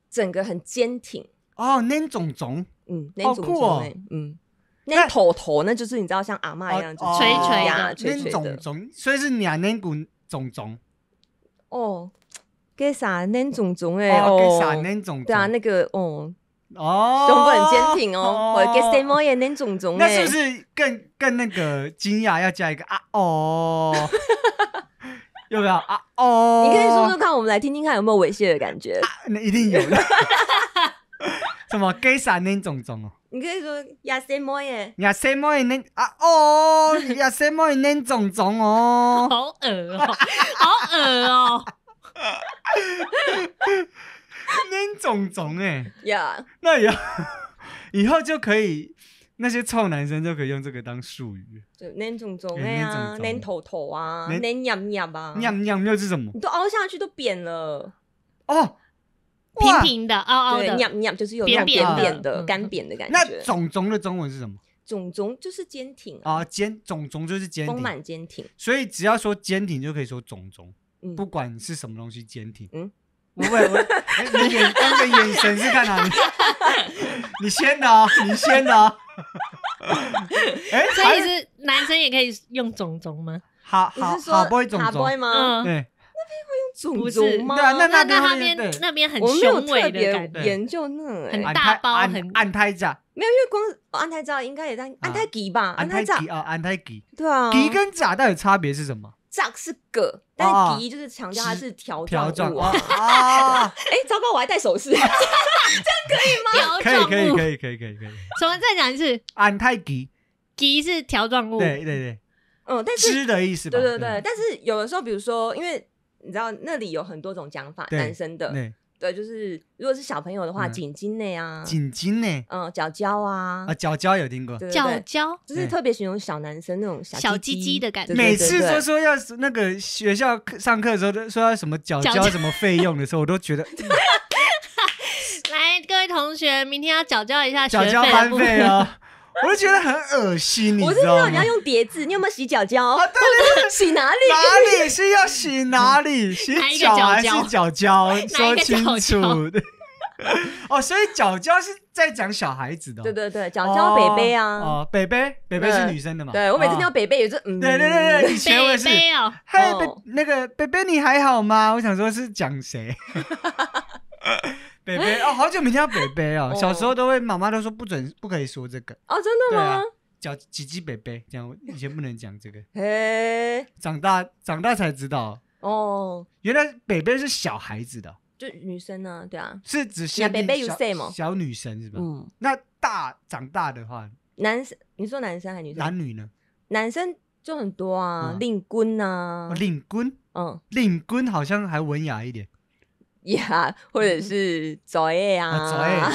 整个很坚挺。哦，“粘肿肿”，嗯，“粘肿肿”，嗯，“那头头，那就是你知道像阿妈一样，就垂垂嘛，“垂垂肿”，所以是你啊，捏股肿肿。哦，给啥捏肿肿？哎，哦，给啥捏肿？对啊，那个哦。哦，胸部很坚挺哦，我 get some more 你那肿种，那是不是更更那个惊讶？要加一个啊哦，要不要啊哦？你可以说说看，我们来听听看有没有猥亵的感觉？那一定有的。什么 get some 那种哦？你可以说 get some more 呀，g e s some more 那啊哦，g e s some more 那种种哦，好恶哦，好恶哦。嫩种肿哎呀，那也以后就可以，那些臭男生就可以用这个当术语，就嫩种种哎呀，嫩头头啊，嫩凹凹啊，凹凹又是什么？都凹下去都扁了哦，平平的凹凹的，凹凹就是有扁扁扁的干扁的感觉。那种肿的中文是什么？种肿就是坚挺啊，坚种肿就是坚丰满坚挺，所以只要说坚挺就可以说种肿，不管是什么东西坚挺，嗯。不会，你眼那的眼神是看哪？你你先的哦，你先的啊。哎，所以是男生也可以用种种吗？好好好 boy 种种 o y 对。那边会用种族吗？对啊，那那那边那边很雄伟的感觉，研究那很大包，很安泰炸，没有，因为光安泰甲应该也在安泰级吧？安泰甲啊，安泰级。对啊。级跟炸到底差别是什么？z a 是戈，但是吉就是强调它是条状物。啊！哎，糟糕，我还带首饰，这样可以吗？条状物，可以可以可以可以可以。我们再讲一次，安泰吉，吉是条状物。对对对，嗯，但是吃的意思。对对对，但是有的时候，比如说，因为你知道那里有很多种讲法，男生的。对，就是如果是小朋友的话，颈筋呢啊，颈筋呢，嗯，脚胶啊，啊，脚胶有听过，脚胶就是特别形容小男生那种小鸡鸡的感觉。每次说说要那个学校上课的时候，说要什么脚胶什么费用的时候，我都觉得。来，各位同学，明天要缴交一下，学胶班费啊！」我就觉得很恶心，你知道吗？我是知道你要用碟子，你有没有洗脚胶？啊，对对，洗哪里？哪里是要洗哪里？洗 脚还是脚胶？说清楚的。哦，所以脚胶是在讲小孩子的。对对对，脚胶北北啊，哦，北北北北是女生的嘛？对，我每次听到北北也是，对对对对，以前我也是。嗨，那个北北你还好吗？我想说，是讲谁？北北 哦，好久没听到北北哦。小时候都会，妈妈都说不准，不可以说这个哦。真的吗？叫吉吉北北，讲以前不能讲这个。嘿，长大长大才知道哦。原来北北是小孩子的，就女生呢，对啊，是指小北北有谁吗？小女生是吧？嗯，那大长大的话，男生你说男生还是女生？男女呢？男生就很多啊，令 g 啊，令 g 嗯，令 g 好像还文雅一点。Yeah，或者是拽呀，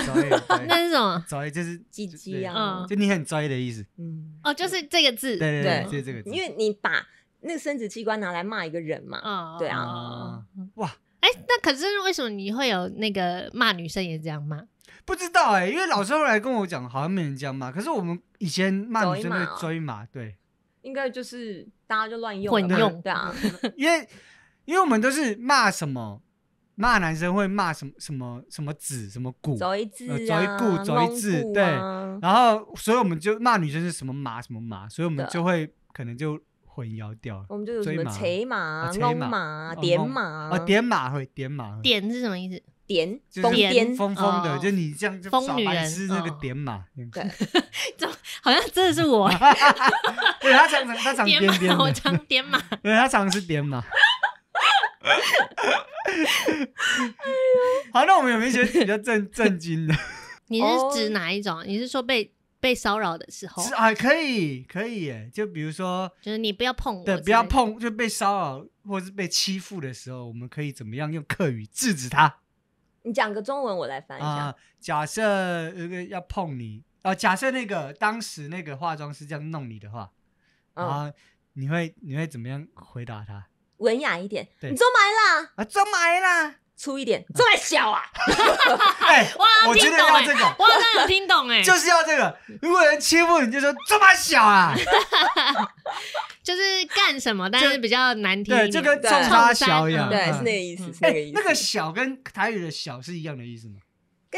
拽 拽，那是什么？拽就是鸡鸡啊，就你很拽的意思。嗯，哦，就是这个字，对对对，就是这个字。因为你把那生殖器官拿来骂一个人嘛，啊，对啊，哇，哎，那可是为什么你会有那个骂女生也这样骂？不知道哎，因为老师后来跟我讲，好像没人这样骂。可是我们以前骂女生会追骂，对，应该就是大家就乱用，混用，对啊。因为因为我们都是骂什么？骂男生会骂什么什么什么子什么骨，走一字，走一骨，走一字，对。然后所以我们就骂女生是什么马什么马，所以我们就会可能就混淆掉了。我们就有什么锤马、疯马、点马啊，点马会点马。点是什么意思？点是癫疯疯的，就你这样就女人是那个 点马。对，好像真的是我。对他长成他长癫癫，我长点马，对他常是点马。好，那我们有没有一些比较震震惊的？你是指哪一种？你是说被被骚扰的时候？是啊，可以可以耶！就比如说，就是你不要碰我，对，不要碰，就被骚扰或是被欺负的时候，我们可以怎么样用客语制止他？你讲个中文，我来翻一下。假设那个要碰你啊，假设那个当时那个化妆师这样弄你的话，啊，你会你会怎么样回答他？文雅一点，你装啦，啊，做满啦，粗一点，这么小啊？哎，哇，我听懂了，这个，我刚刚听懂哎，就是要这个。如果人欺负你，就说这么小啊，就是干什么？但是比较难听，就跟“重发小”一样，对，是那个意思，那个意思。那个“小”跟台语的“小”是一样的意思吗？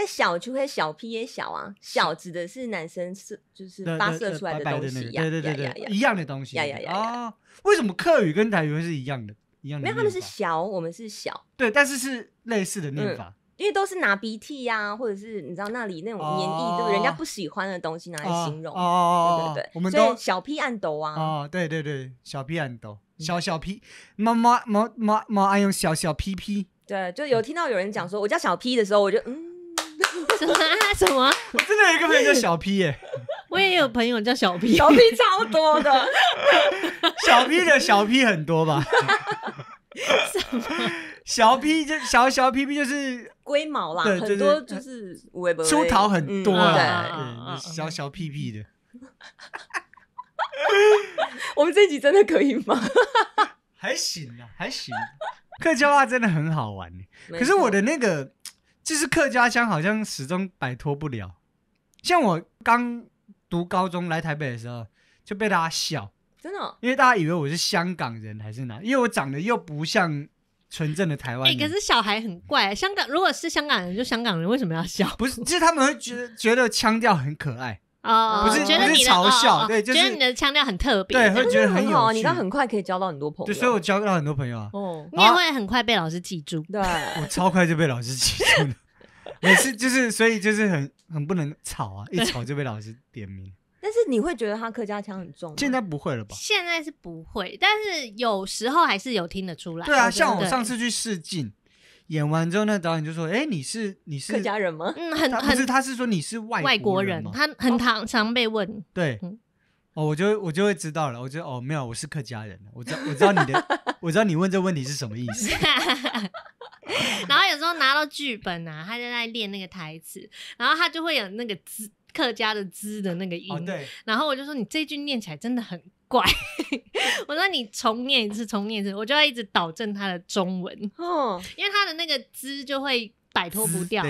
小就会小屁也小啊，小指的是男生是就是发射出来的东西一样，对对对对，一样的东西。呀呀呀！为什么客语跟台语是一样的？一样的？没有，他们是小，我们是小。对，但是是类似的念法，因为都是拿鼻涕呀，或者是你知道那里那种黏液，对不？人家不喜欢的东西拿来形容。哦哦哦对对对，我们都小屁暗斗啊。哦，对对对，小屁暗斗，小小屁，妈妈妈妈妈爱用小小屁屁。对，就有听到有人讲说，我叫小屁的时候，我就嗯。什么？什么？我真的有一个朋友叫小 P 耶，我也有朋友叫小 P，小 P 超多的，小 P 的小 P 很多吧？什么？小 P 就小小 P P 就是龟毛啦，很多就是出逃很多啦，小小 P P 的。我们这集真的可以吗？还行啊，还行。客家话真的很好玩，可是我的那个。就是客家腔，好像始终摆脱不了。像我刚读高中来台北的时候，就被大家笑，真的，因为大家以为我是香港人还是哪，因为我长得又不像纯正的台湾。哎，可是小孩很怪，香港如果是香港人，就香港人为什么要笑？不是，就是他们会觉得觉得腔调很可爱。哦，不是，觉得你嘲笑，对，就是觉得你的腔调很特别，对，会觉得很好。啊，你很快可以交到很多朋友，就所以我交到很多朋友啊，哦，你也会很快被老师记住，对，我超快就被老师记住的，每次就是所以就是很很不能吵啊，一吵就被老师点名。但是你会觉得他客家腔很重吗？现在不会了吧？现在是不会，但是有时候还是有听得出来。对啊，像我上次去试镜。演完之后，那导演就说：“哎，你是你是客家人吗？”嗯，很很，他是说你是外外国人，他很常常被问。对，哦，我就我就会知道了，我就哦没有，我是客家人，我知我知道你的，我知道你问这问题是什么意思。然后有时候拿到剧本啊，他就在练那个台词，然后他就会有那个字。客家的“滋”的那个音，然后我就说你这句念起来真的很怪。我说你重念一次，重念一次，我就要一直导正他的中文，哦，因为他的那个“滋”就会摆脱不掉。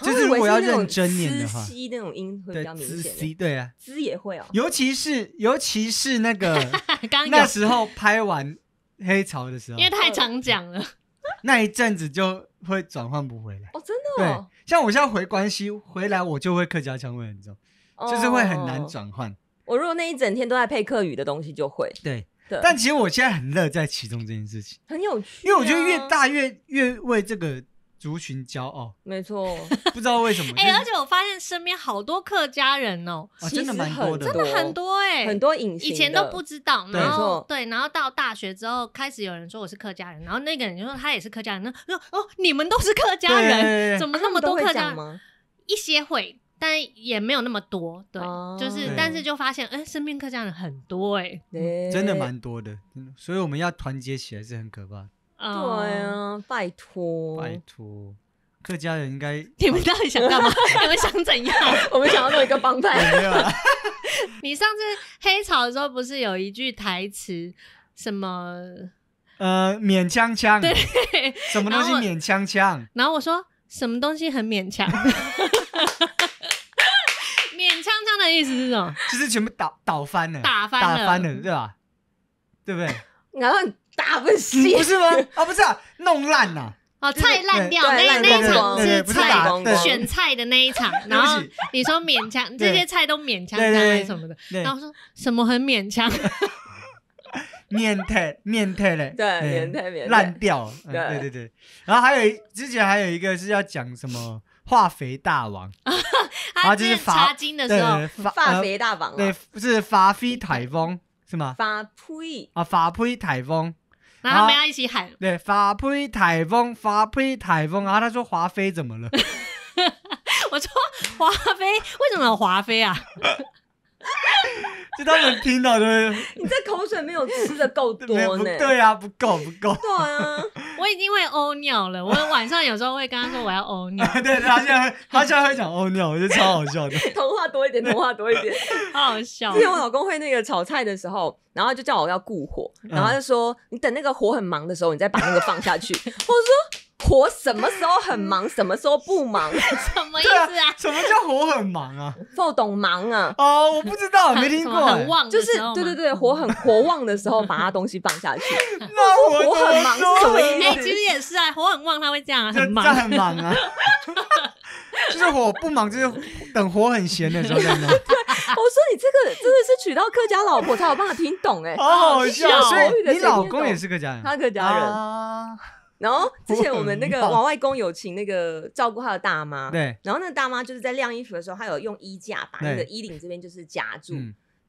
就是我要认真念的话，那种音会比较明显。对啊，滋也会哦，尤其是尤其是那个 那时候拍完《黑潮》的时候，因为太常讲了。那一阵子就会转换不回来，哦，真的，对，像我现在回关西回来，我就会客家腔会很重，就是会很难转换。我如果那一整天都在配客语的东西，就会，对，但其实我现在很乐在其中这件事情，很有趣，因为我觉得越大越越为这个。族群骄傲，没错。不知道为什么，哎，而且我发现身边好多客家人哦，真的蛮多，真的很多，哎，很多隐，以前都不知道，然后对，然后到大学之后，开始有人说我是客家人，然后那个人就说他也是客家人，那说哦，你们都是客家人，怎么那么多客家人？一些会，但也没有那么多，对，就是，但是就发现，哎，身边客家人很多，哎，真的蛮多的，的，所以我们要团结起来是很可怕。对啊，拜托，拜托，客家人应该你们到底想干嘛？你们想怎样？我们想要做一个帮派。你上次黑潮的时候不是有一句台词什么？呃，勉强强，对，什么东西勉强强？然后我说什么东西很勉强？勉强强的意思是什么？就是全部倒倒翻了，打翻了，对吧？对不对？然后。大不熄？不是吗？啊，不是啊，弄烂了。哦，菜烂掉。那那一场是菜，选菜的那一场。然后你说勉强，这些菜都勉强下来什么的。然后说什么很勉强，面太面太嘞。对，面太面烂掉。对对对。然后还有之前还有一个是要讲什么化肥大王。啊，就是发金的时候，发肥大王。对，不是发肥台风是吗？发呸啊，发呸台风。然后他们要一起喊：“对，发配台风，发配台风。”然后他说：“华妃怎么了？” 我说：“华妃为什么有华妃啊？” 就他们听到都会，你这口水没有吃的够多呢？对呀，不够，不够。对啊，我已经会屙尿了。我晚上有时候会跟他说我要屙尿。对，他现在他现在会讲欧尿，我觉得超好笑的。童话多一点，童话多一点，好好笑。之前我老公会那个炒菜的时候，然后就叫我要固火，然后就说你等那个火很忙的时候，你再把那个放下去。我说。活什么时候很忙，什么时候不忙，什么意思啊？什么叫活很忙啊？不懂忙啊？哦，我不知道，没听过。很旺就是对对对，活很活旺的时候，把它东西放下去。我活很忙，哎，其实也是啊，活很旺，他会这样啊，很忙很忙啊。就是火不忙，就是等火很闲的时候。对，我说你这个真的是娶到客家老婆才有办法听懂哎，好好笑。你老公也是客家人，他客家人。然后 之前我们那个往外公有请那个照顾他的大妈，对。然后那个大妈就是在晾衣服的时候，她有用衣架把那个衣领这边就是夹住。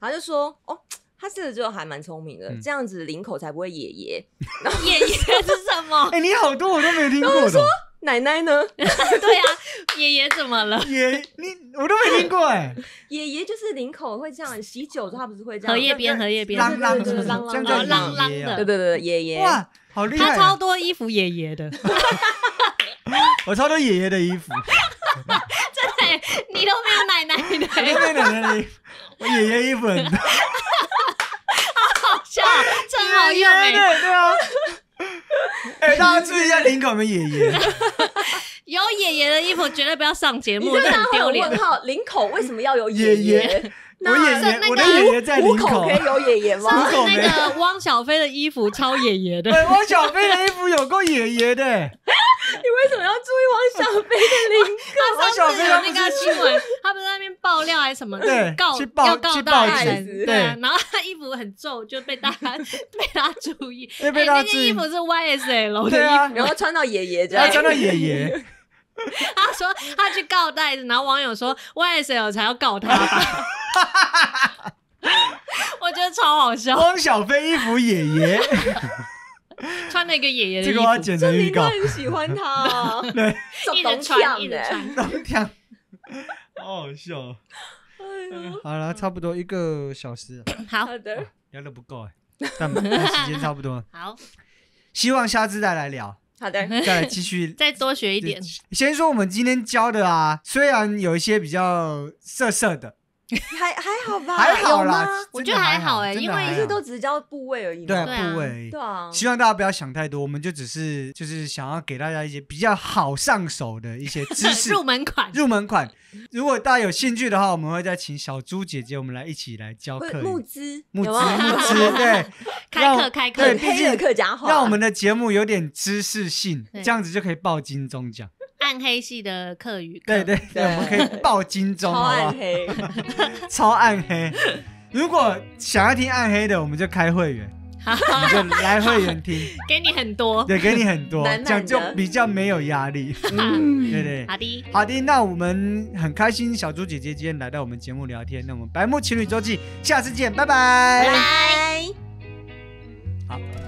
她就说：“哦，他试了之后还蛮聪明的，这样子领口才不会爷爷。”然后爷爷是什么？哎，你好多我都没听过。我说奶奶呢？对啊，爷爷怎么了？爷你我都没听过哎。爷爷就是领口会这样，洗久之后不是会这样？荷叶边、荷叶边、浪啷啷浪浪浪的，对对对对，爷爷。好厉他超多衣服爷爷的，我超多爷爷的衣服，真的，你都没有奶奶的，都没有奶奶的，衣服，我爷爷衣服很多，好笑，真好笑，对对啊，哎，大家注意一下领口有爷爷，有爷爷的衣服绝对不要上节目，这很丢脸。我靠，领口为什么要有爷爷？我爷爷，我爷爷在里口。可以有爷爷吗？那个汪小菲的衣服超爷爷的。对，汪小菲的衣服有够爷爷的。你为什么要注意汪小菲的林哥？汪小菲那个新闻，他们那边爆料还是什么？对，告要告大子。对，然后他衣服很皱，就被大家 被他注意。被被那件衣服是 Y S L 的衣服。然后穿到爷爷家，穿到爷爷。他说他去告袋子，然后网友说 Y S L 才要告他。哈哈哈哈哈！我觉得超好笑。汪小菲衣服爷爷穿了一个爷爷的衣服，这个我简直预告很喜欢他。对，一人穿，一人穿，好好笑。哎好了，差不多一个小时。好的，聊的不够哎，但时间差不多。好，希望下次再来聊。好的，再来继续，再多学一点。先说我们今天教的啊，虽然有一些比较涩涩的。还还好吧，还好啦，我觉得还好哎，因为一直都只是教部位而已，对部位，对啊。希望大家不要想太多，我们就只是就是想要给大家一些比较好上手的一些知识，入门款，入门款。如果大家有兴趣的话，我们会再请小猪姐姐我们来一起来教课，募资，募资，募资，对，开课，开课，对，毕竟课讲好，让我们的节目有点知识性，这样子就可以报金钟奖。暗黑系的课语，对对对，我们可以爆金钟，超暗黑，超暗黑。如果想要听暗黑的，我们就开会员，就来会员听，给你很多，对，给你很多，讲就比较没有压力，对对，好的，好的。那我们很开心，小猪姐姐今天来到我们节目聊天，那我们白木情侣周记，下次见，拜拜，拜拜，好。